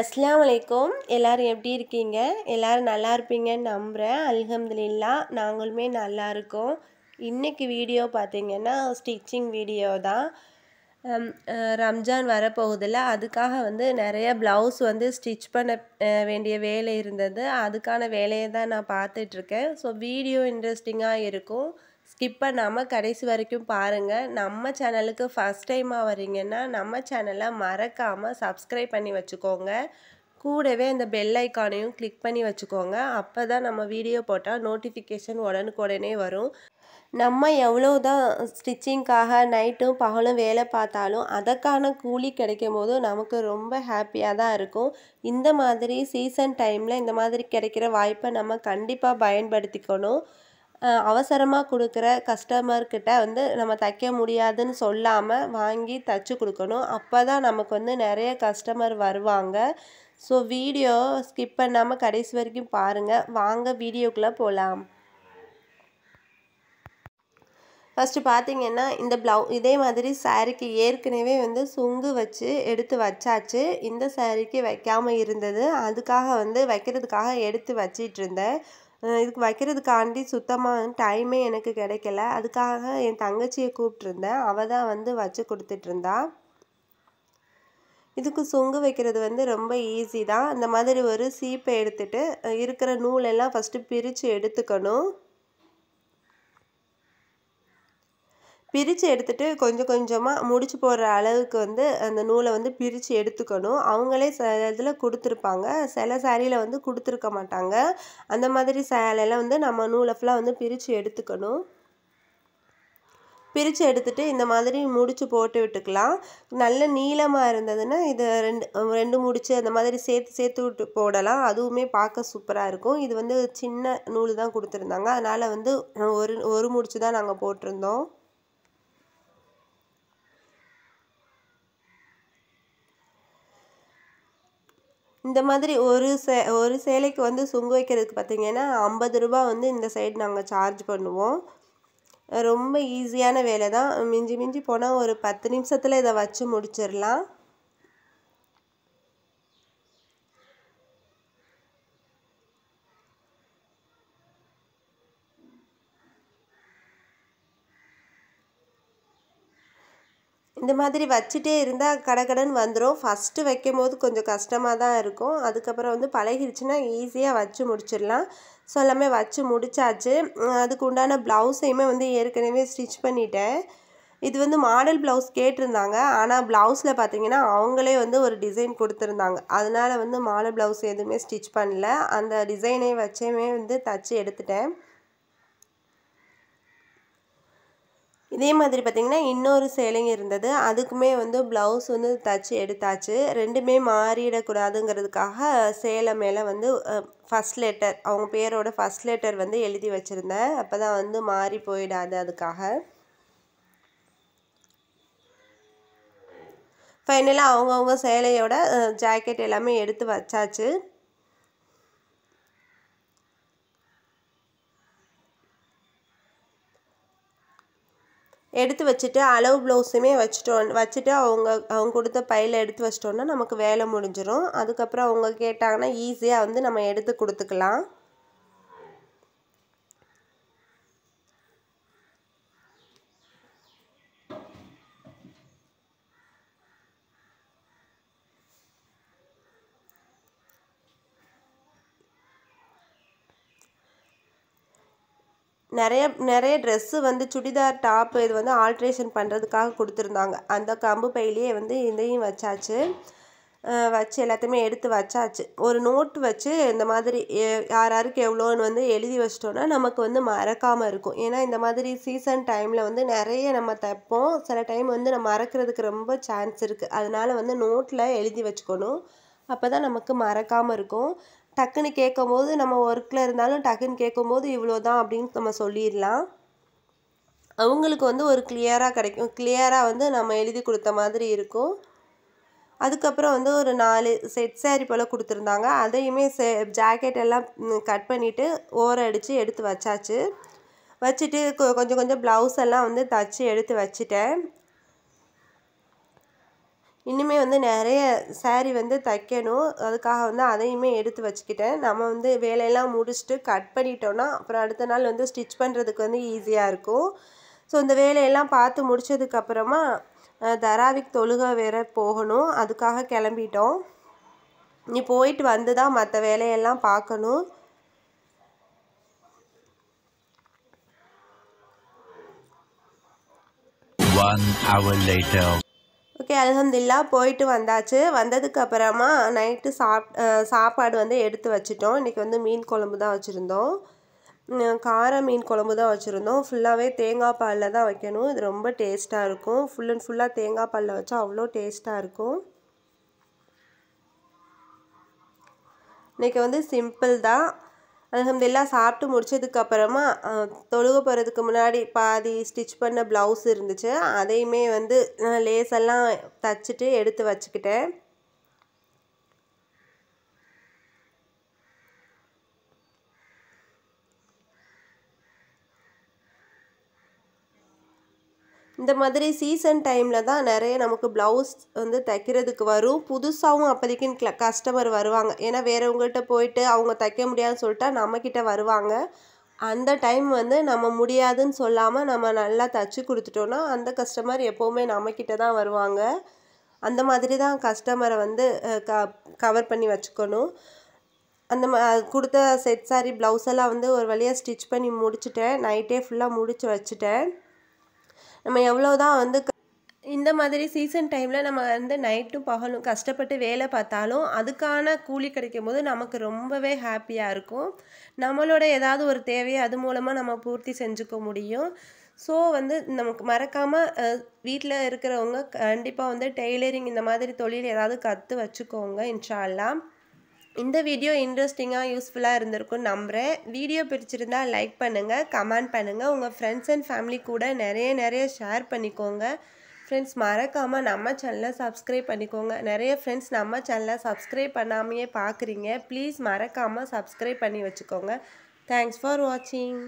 அஸ்லாம் வலைக்கம் எல்லோரும் எப்படி இருக்கீங்க எல்லோரும் நல்லா இருப்பீங்கன்னு நம்புகிறேன் அல்ஹம்துலில்லா நாங்களுமே நல்லா இருக்கோம் இன்றைக்கி வீடியோ பார்த்திங்கன்னா ஸ்டிச்சிங் வீடியோ தான் ரம்ஜான் வரப்போகுதில்ல அதுக்காக வந்து நிறைய ப்ளவுஸ் வந்து ஸ்டிச் பண்ண வேண்டிய வேலை இருந்தது அதுக்கான வேலையை தான் நான் பார்த்துட்ருக்கேன் ஸோ வீடியோ இன்ட்ரெஸ்டிங்காக இருக்கும் ஸ்கிப் பண்ணாமல் கடைசி வரைக்கும் பாருங்கள் நம்ம சேனலுக்கு ஃபஸ்ட் டைமாக வரீங்கன்னா நம்ம சேனலை மறக்காமல் சப்ஸ்கிரைப் பண்ணி வச்சுக்கோங்க கூடவே அந்த பெல் ஐக்கானையும் கிளிக் பண்ணி வச்சுக்கோங்க அப்போ தான் நம்ம வீடியோ போட்டால் நோட்டிஃபிகேஷன் உடனுக்குடனே வரும் நம்ம எவ்வளோ தான் ஸ்டிச்சிங்க்காக நைட்டும் பகலும் வேலை பார்த்தாலும் அதற்கான கூலி கிடைக்கும் போது நமக்கு ரொம்ப ஹாப்பியாக தான் இருக்கும் இந்த மாதிரி சீசன் டைமில் இந்த மாதிரி கிடைக்கிற வாய்ப்பை நம்ம கண்டிப்பாக பயன்படுத்திக்கணும் அவசரமாக கொடுக்குற கஸ்டமர்கிட்ட வந்து நம்ம தைக்க முடியாதுன்னு சொல்லாமல் வாங்கி தைச்சி கொடுக்கணும் அப்போ தான் நமக்கு வந்து நிறைய கஸ்டமர் வருவாங்க ஸோ வீடியோ ஸ்கிப் பண்ணாமல் கடைசி வரைக்கும் பாருங்கள் வாங்க வீடியோக்குள்ளே போகலாம் ஃபஸ்ட்டு பார்த்தீங்கன்னா இந்த ப்ளவு இதே மாதிரி சாரீக்கு ஏற்கனவே வந்து சுங்கு வச்சு எடுத்து வச்சாச்சு இந்த சாரீக்கு வைக்காமல் இருந்தது அதுக்காக வந்து வைக்கிறதுக்காக எடுத்து வச்சிட்டு இருந்தேன் இதுக்கு வைக்கிறதுக்காண்டி சுத்தமாக டைமே எனக்கு கிடைக்கல அதுக்காக என் தங்கச்சியை கூப்பிட்ருந்தேன் அவள் தான் வந்து வச்சு கொடுத்துட்ருந்தா இதுக்கு சொங்கு வைக்கிறது வந்து ரொம்ப ஈஸி தான் இந்த மாதிரி ஒரு சீப்பை எடுத்துகிட்டு இருக்கிற நூலெல்லாம் ஃபஸ்ட்டு பிரித்து எடுத்துக்கணும் பிரித்து எடுத்துகிட்டு கொஞ்சம் கொஞ்சமாக முடிச்சு போடுற அளவுக்கு வந்து அந்த நூலை வந்து பிரித்து எடுத்துக்கணும் அவங்களே சில இதில் கொடுத்துருப்பாங்க சில சேரீயில் வந்து கொடுத்துருக்க மாட்டாங்க அந்த மாதிரி சேலையெல்லாம் வந்து நம்ம நூலை ஃபுல்லாக வந்து பிரித்து எடுத்துக்கணும் பிரித்து எடுத்துகிட்டு இந்த மாதிரி முடிச்சு போட்டு விட்டுக்கலாம் நல்ல நீளமாக இருந்ததுன்னா இது ரெண்டு ரெண்டு முடிச்சு அந்த மாதிரி சேர்த்து சேர்த்து விட்டு போடலாம் அதுவுமே பார்க்க சூப்பராக இருக்கும் இது வந்து சின்ன நூல் தான் கொடுத்துருந்தாங்க அதனால் வந்து ஒரு ஒரு முடிச்சு தான் நாங்கள் போட்டிருந்தோம் இந்த மாதிரி ஒரு சே ஒரு சேலைக்கு வந்து சுங்கு வைக்கிறதுக்கு பார்த்திங்கன்னா ஐம்பது ரூபா வந்து இந்த சைடு நாங்கள் சார்ஜ் பண்ணுவோம் ரொம்ப ஈஸியான வேலை தான் மிஞ்சி மிஞ்சி போனால் ஒரு பத்து நிமிஷத்தில் இதை வச்சு முடிச்சிடலாம் இந்த மாதிரி வச்சுட்டே இருந்தால் கடகடன் வந்துடும் ஃபஸ்ட்டு வைக்கும் போது கொஞ்சம் கஷ்டமாக தான் இருக்கும் அதுக்கப்புறம் வந்து பழகிருச்சுன்னா ஈஸியாக வச்சு முடிச்சிடலாம் ஸோ எல்லாமே வச்சு முடித்தாச்சு அதுக்கு உண்டான ப்ளவுஸையுமே வந்து ஏற்கனவே ஸ்டிச் பண்ணிட்டேன் இது வந்து மாடல் ப்ளவுஸ் கேட்டிருந்தாங்க ஆனால் ப்ளவுஸில் பார்த்தீங்கன்னா அவங்களே வந்து ஒரு டிசைன் கொடுத்துருந்தாங்க அதனால் வந்து மாடல் ப்ளவுஸ் எதுவுமே ஸ்டிச் பண்ணல அந்த டிசைனை வச்சேமே வந்து தச்சு எடுத்துட்டேன் இதே மாதிரி பார்த்திங்கன்னா இன்னொரு சேலைங்க இருந்தது அதுக்குமே வந்து ப்ளவுஸ் வந்து தச்சு எடுத்தாச்சு ரெண்டுமே மாறிடக்கூடாதுங்கிறதுக்காக சேலை மேலே வந்து ஃபஸ்ட் லெட்டர் அவங்க பேரோட ஃபஸ்ட் லெட்டர் வந்து எழுதி வச்சுருந்தேன் அப்போ தான் வந்து மாறி போயிடாது அதுக்காக ஃபைனலாக அவங்கவுங்க சேலையோட ஜாக்கெட் எல்லாமே எடுத்து வச்சாச்சு எடுத்து வச்சுட்டு அளவு ப்ளவுஸுமே வச்சுட்டோம் வச்சுட்டு அவங்க அவங்க கொடுத்த பையில் எடுத்து வச்சிட்டோன்னா நமக்கு வேலை முடிஞ்சிடும் அதுக்கப்புறம் அவங்க கேட்டாங்கன்னா ஈஸியாக வந்து நம்ம எடுத்து கொடுத்துக்கலாம் நிறைய நிறைய ட்ரெஸ்ஸு வந்து சுடிதார் டாப்பு இது வந்து ஆல்ட்ரேஷன் பண்ணுறதுக்காக கொடுத்துருந்தாங்க அந்த கம்பு பையிலேயே வந்து இதையும் வச்சாச்சு வச்சு எல்லாத்தையுமே எடுத்து வச்சாச்சு ஒரு நோட் வச்சு இந்த மாதிரி யார் யாருக்கு எவ்வளோன்னு வந்து எழுதி வச்சிட்டோன்னா நமக்கு வந்து மறக்காமல் இருக்கும் ஏன்னா இந்த மாதிரி சீசன் டைமில் வந்து நிறைய நம்ம தைப்போம் சில டைம் வந்து நம்ம மறக்கிறதுக்கு ரொம்ப சான்ஸ் இருக்குது அதனால் வந்து நோட்டில் எழுதி வச்சுக்கணும் அப்போ தான் நமக்கு மறக்காமல் இருக்கும் டக்குன்னு கேட்கும் போது நம்ம ஒர்க்கில் இருந்தாலும் டக்குன்னு கேட்கும் போது இவ்வளோ தான் அப்படின்னு நம்ம சொல்லிடலாம் அவங்களுக்கு வந்து ஒரு கிளியராக கிடைக்கும் கிளியராக வந்து நம்ம எழுதி கொடுத்த மாதிரி இருக்கும் அதுக்கப்புறம் வந்து ஒரு நாலு செட் சேரீ போல் கொடுத்துருந்தாங்க அதையுமே சே ஜாக்கெட் எல்லாம் கட் பண்ணிவிட்டு ஓர அடித்து எடுத்து வச்சாச்சு வச்சுட்டு கொஞ்சம் கொஞ்சம் ப்ளவுஸ் எல்லாம் வந்து தச்சு எடுத்து வச்சுட்டேன் இன்னுமே வந்து நிறைய சேரீ வந்து தைக்கணும் அதுக்காக வந்து அதையுமே எடுத்து வச்சுக்கிட்டேன் நம்ம வந்து வேலையெல்லாம் முடிச்சுட்டு கட் பண்ணிட்டோன்னா அப்புறம் அடுத்த நாள் வந்து ஸ்டிச் பண்ணுறதுக்கு வந்து ஈஸியாக இருக்கும் ஸோ இந்த வேலையெல்லாம் பார்த்து முடிச்சதுக்கப்புறமா தராவிக் தொழுக வேற போகணும் அதுக்காக கிளம்பிட்டோம் நீ போயிட்டு வந்து தான் மற்ற வேலையெல்லாம் பார்க்கணும் One hour later. ஓகே அலகந்தில்லா போயிட்டு வந்தாச்சு வந்ததுக்கு அப்புறமா நைட்டு சாப் சாப்பாடு வந்து எடுத்து வச்சுட்டோம் இன்றைக்கி வந்து மீன் குழம்பு தான் வச்சுருந்தோம் கார மீன் குழம்பு தான் வச்சுருந்தோம் ஃபுல்லாகவே தேங்காய் பாலில் தான் வைக்கணும் இது ரொம்ப டேஸ்ட்டாக இருக்கும் ஃபுல் அண்ட் ஃபுல்லாக தேங்காய் பாலில் வச்சா அவ்வளோ டேஸ்ட்டாக இருக்கும் இன்றைக்கி வந்து சிம்பிள் தான் அலமதுல்லா சாப்பிட்டு முடிச்சதுக்கப்புறமா தொழுக போகிறதுக்கு முன்னாடி பாதி ஸ்டிச் பண்ண ப்ளவுஸ் இருந்துச்சு அதையுமே வந்து லேஸெல்லாம் தச்சுட்டு எடுத்து வச்சுக்கிட்டேன் இந்த மாதிரி சீசன் டைமில் தான் நிறைய நமக்கு ப்ளவுஸ் வந்து தைக்கிறதுக்கு வரும் புதுசாகவும் அப்போதைக்கு கஸ்டமர் வருவாங்க ஏன்னா வேறவங்கள்ட்ட போயிட்டு அவங்க தைக்க முடியாதுன்னு சொல்லிட்டா நம்மக்கிட்ட வருவாங்க அந்த டைம் வந்து நம்ம முடியாதுன்னு சொல்லாமல் நம்ம நல்லா தச்சு கொடுத்துட்டோன்னா அந்த கஸ்டமர் எப்போவுமே நம்மக்கிட்ட தான் வருவாங்க அந்த மாதிரி தான் கஸ்டமரை வந்து க கவர் பண்ணி வச்சுக்கணும் அந்த ம கொடுத்த செட் சாரி ப்ளவுஸ் எல்லாம் வந்து ஒரு வழியாக ஸ்டிச் பண்ணி முடிச்சுட்டேன் நைட்டே ஃபுல்லாக முடிச்சு வச்சுட்டேன் நம்ம எவ்வளோ தான் வந்து இந்த மாதிரி சீசன் டைமில் நம்ம வந்து நைட்டும் பகலும் கஷ்டப்பட்டு வேலை பார்த்தாலும் அதுக்கான கூலி கிடைக்கும் போது நமக்கு ரொம்பவே ஹாப்பியாக இருக்கும் நம்மளோட ஏதாவது ஒரு தேவையை அது மூலமாக நம்ம பூர்த்தி செஞ்சுக்க முடியும் ஸோ வந்து நமக்கு மறக்காமல் வீட்டில் இருக்கிறவங்க கண்டிப்பாக வந்து டெய்லரிங் இந்த மாதிரி தொழில் ஏதாவது கற்று வச்சுக்கோங்க இன்ஷால்லாம் இந்த வீடியோ இன்ட்ரெஸ்டிங்காக யூஸ்ஃபுல்லாக இருந்திருக்கும்னு நம்புகிறேன் வீடியோ பிடிச்சிருந்தா லைக் பண்ணுங்கள் கமெண்ட் பண்ணுங்கள் உங்கள் ஃப்ரெண்ட்ஸ் அண்ட் ஃபேமிலி கூட நிறைய நிறைய ஷேர் பண்ணிக்கோங்க ஃப்ரெண்ட்ஸ் மறக்காமல் நம்ம சேனலை சப்ஸ்கிரைப் பண்ணிக்கோங்க நிறைய ஃப்ரெண்ட்ஸ் நம்ம சேனலை சப்ஸ்கிரைப் பண்ணாமையே பார்க்குறீங்க ப்ளீஸ் மறக்காமல் சப்ஸ்கிரைப் பண்ணி வச்சுக்கோங்க தேங்க்ஸ் ஃபார் வாட்சிங்